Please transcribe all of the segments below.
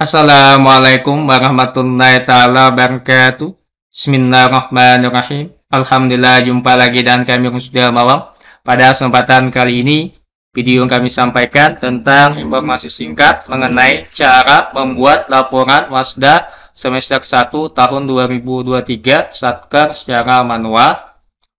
Assalamualaikum warahmatullahi taala wabarakatuh. Bismillahirrahmanirrahim. Alhamdulillah jumpa lagi dan kami sudah malam. Pada kesempatan kali ini video yang kami sampaikan tentang informasi singkat mengenai cara membuat laporan Wasda semester 1 tahun 2023 Satker secara manual.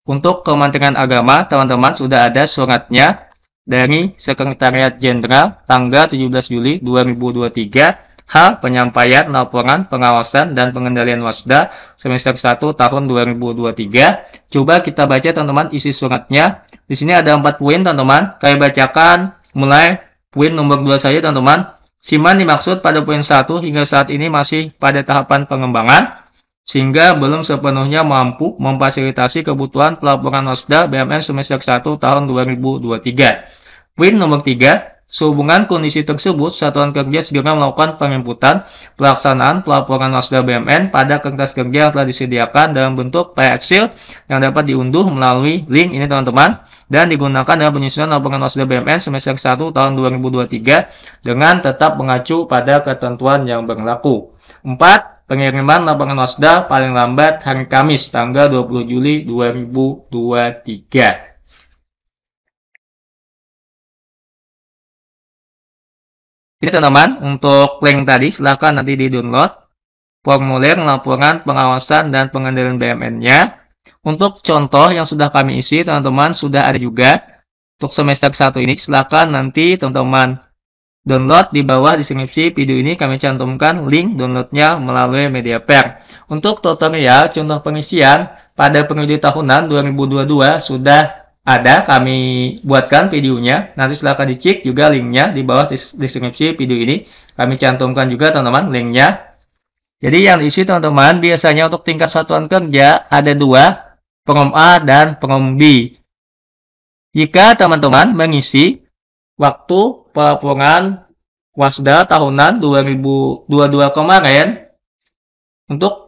Untuk Kementerian Agama, teman-teman sudah ada suratnya dari Sekretariat Jenderal tanggal 17 Juli 2023 H. Penyampaian, laporan, pengawasan, dan pengendalian wasda semester 1 tahun 2023. Coba kita baca teman-teman isi suratnya. Di sini ada 4 poin teman-teman. Saya bacakan mulai poin nomor 2 saja teman-teman. Siman dimaksud pada poin 1 hingga saat ini masih pada tahapan pengembangan sehingga belum sepenuhnya mampu memfasilitasi kebutuhan pelaporan wasda BMN semester 1 tahun 2023. Poin nomor 3, Sehubungan kondisi tersebut, Satuan Kerja segera melakukan penginputan pelaksanaan pelaporan Wasda BMN pada kertas kerja yang telah disediakan dalam bentuk PXL yang dapat diunduh melalui link ini teman-teman dan digunakan dalam penyusunan laporan Wasda BMN semester 1 tahun 2023 dengan tetap mengacu pada ketentuan yang berlaku. 4. Pengiriman laporan Wasda paling lambat hari Kamis tanggal 20 Juli 2023. Jadi teman-teman, untuk link tadi silahkan nanti di-download formulir laporan pengawasan dan pengendalian BMN-nya. Untuk contoh yang sudah kami isi, teman-teman, sudah ada juga. Untuk semester 1 ini, silahkan nanti teman-teman download di bawah deskripsi video ini kami cantumkan link downloadnya melalui media per. Untuk tutorial contoh pengisian pada periode tahunan 2022 sudah ada kami buatkan videonya nanti silahkan dicek juga linknya di bawah deskripsi video ini kami cantumkan juga teman-teman linknya jadi yang diisi teman-teman biasanya untuk tingkat satuan kerja ada dua pengom A dan pengom B jika teman-teman mengisi waktu pelaporan Wasda tahunan 2022 kemarin untuk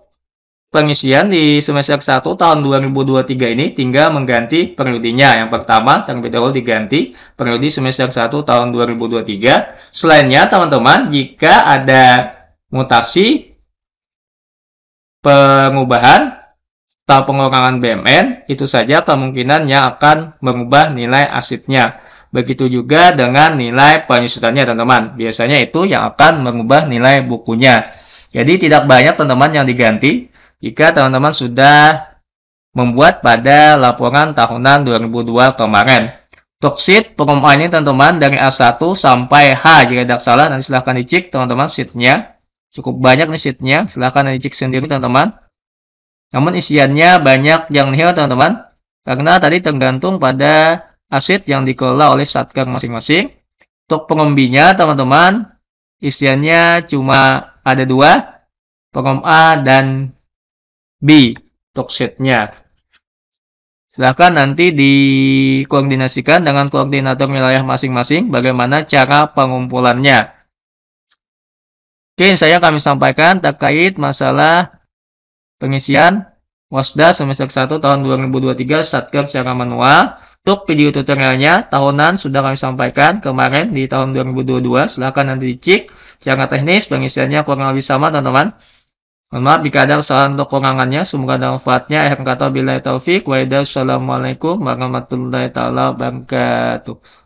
pengisian di semester 1 tahun 2023 ini tinggal mengganti periodenya. Yang pertama, terlebih dahulu diganti periode semester 1 tahun 2023. Selainnya, teman-teman, jika ada mutasi, pengubahan, atau pengurangan BMN, itu saja kemungkinan yang akan mengubah nilai asidnya. Begitu juga dengan nilai penyusutannya, teman-teman. Biasanya itu yang akan mengubah nilai bukunya. Jadi tidak banyak teman-teman yang diganti, jika teman-teman sudah membuat pada laporan tahunan 2002 kemarin. untuk pengumuman ini teman-teman dari A1 sampai H jika tidak salah nanti silahkan dicek teman-teman sheetnya cukup banyak nih sheetnya silahkan dicek sendiri teman-teman namun isiannya banyak yang nihil teman-teman karena tadi tergantung pada aset yang dikelola oleh satker masing-masing untuk pengembinya teman-teman isiannya cuma ada dua pengom A dan B toolsetnya. Silahkan nanti dikoordinasikan dengan koordinator wilayah masing-masing bagaimana cara pengumpulannya. Oke, saya kami sampaikan terkait masalah pengisian Wasda semester 1 tahun 2023 Satker secara manual. Untuk video tutorialnya tahunan sudah kami sampaikan kemarin di tahun 2022. Silahkan nanti dicek secara teknis pengisiannya kurang lebih sama teman-teman. Mohon maaf jika ada kesalahan atau kekurangannya. Semoga ada manfaatnya. Akhir kata bila taufik. Waidah. Assalamualaikum warahmatullahi wabarakatuh.